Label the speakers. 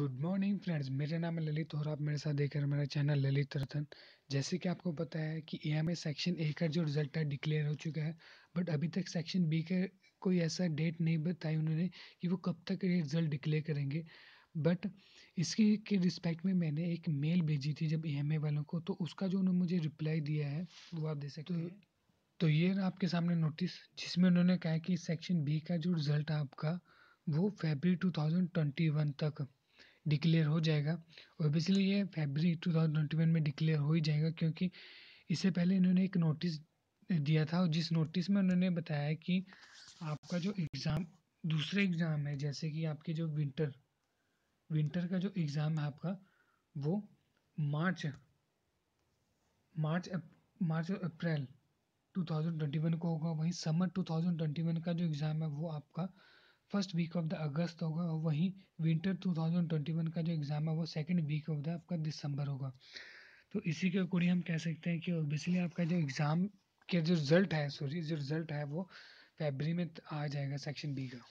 Speaker 1: good morning friends मेरा नाम है ललित और आप मेरे साथ देख रहे हैं मेरा चैनल ललित रतन जैसे कि आपको पता है कि ए सेक्शन ए का जो रिज़ल्ट है डिक्लेयर हो चुका है बट अभी तक सेक्शन बी का कोई ऐसा डेट नहीं बताई उन्होंने कि वो कब तक ये रिज़ल्ट डिक्लेयर करेंगे बट इसके के रिस्पेक्ट में मैंने एक मेल भेजी थी जब ए वालों को तो उसका जो उन्होंने मुझे रिप्लाई दिया है वो आप दे सकते तो, तो ये ना आपके सामने नोटिस जिसमें उन्होंने कहा कि सेक्शन बी का जो रिज़ल्ट है आपका वो फेबरी टू तक डिक्लेयर हो जाएगा बेसिकली ये February two thousand twenty one में डिक्लेयर हो ही जाएगा क्योंकि इससे पहले इन्होंने एक नोटिस दिया था और जिस नोटिस में उन्होंने बताया है कि आपका जो एग्ज़ाम दूसरे एग्ज़ाम है जैसे कि आपके जो विंटर विंटर का जो एग्ज़ाम है आपका वो मार्च मार्च मार्च और अप्रैल 2021 को होगा वहीं समर 2021 का जो एग्ज़ाम है वो आपका first week of the August होगा और वहीं विंटर 2021 का जो एग्ज़ाम है वो सेकेंड वीक ऑफ द आपका दिसंबर होगा तो इसी के अकॉर्डिंग हम कह सकते हैं कि ओबियसली आपका जो एग्ज़ाम के जो रिज़ल्ट है सॉरी जो रिज़ल्ट है वो फेबरी में आ जाएगा सेक्शन बी का